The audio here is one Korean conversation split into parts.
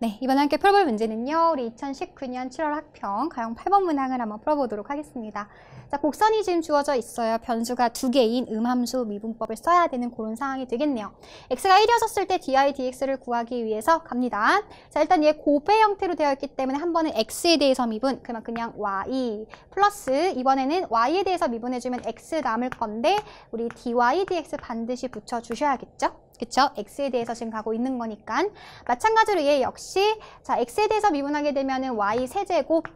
네, 이번에 함께 풀어볼 문제는요. 우리 2019년 7월 학평 가형 8번 문항을 한번 풀어보도록 하겠습니다. 자, 곡선이 지금 주어져 있어요. 변수가 두 개인 음함수 미분법을 써야 되는 그런 상황이 되겠네요. x가 1이었을 때 di, dx를 구하기 위해서 갑니다. 자, 일단 얘 곱의 형태로 되어 있기 때문에 한 번은 x에 대해서 미분, 그러면 그냥 y 플러스 이번에는 y에 대해서 미분해주면 x 남을 건데 우리 dy, dx 반드시 붙여주셔야겠죠? 그쵸? x에 대해서 지금 가고 있는 거니까 마찬가지로 얘 역시 자 x에 대해서 미분하게 되면 은 y 세제곱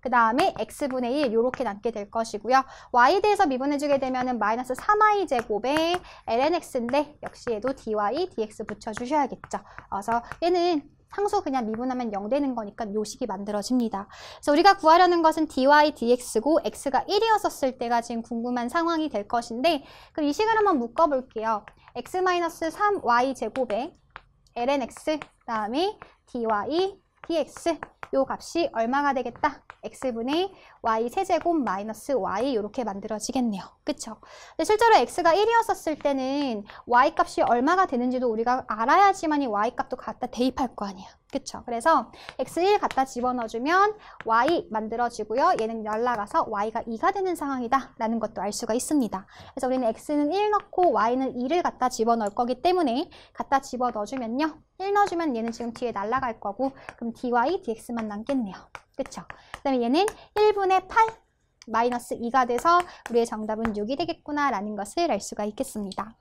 그 다음에 x분의 1 이렇게 남게 될 것이고요. y에 대해서 미분해주게 되면 은 마이너스 3y 제곱에 lnx인데 역시 얘도 dy, dx 붙여주셔야겠죠. 그래서 얘는 상수 그냥 미분하면 0 되는 거니까 요식이 만들어집니다. 그래서 우리가 구하려는 것은 dy dx고 x가 1이었었을 때가 지금 궁금한 상황이 될 것인데 그럼 이 식을 한번 묶어볼게요. x-3y 제곱에 ln x 그다음에 dy dx 요 값이 얼마가 되겠다? x분의 y 세제곱 마이너스 y 이렇게 만들어지겠네요. 그쵸? 근데 실제로 x가 1이었었을 때는 y 값이 얼마가 되는지도 우리가 알아야지만 이 y 값도 갖다 대입할 거아니에요 그쵸? 그래서 x1 갖다 집어넣어주면 y 만들어지고요. 얘는 연락가서 y가 2가 되는 상황이다 라는 것도 알 수가 있습니다. 그래서 우리는 x는 1 넣고 y는 2를 갖다 집어넣을 거기 때문에 갖다 집어넣어주면요. 1 넣어주면 얘는 지금 뒤에 날아갈 거고 그럼 dy, dx만 남겠네요. 그쵸? 그 다음에 얘는 1분의 8 마이너스 2가 돼서 우리의 정답은 6이 되겠구나 라는 것을 알 수가 있겠습니다.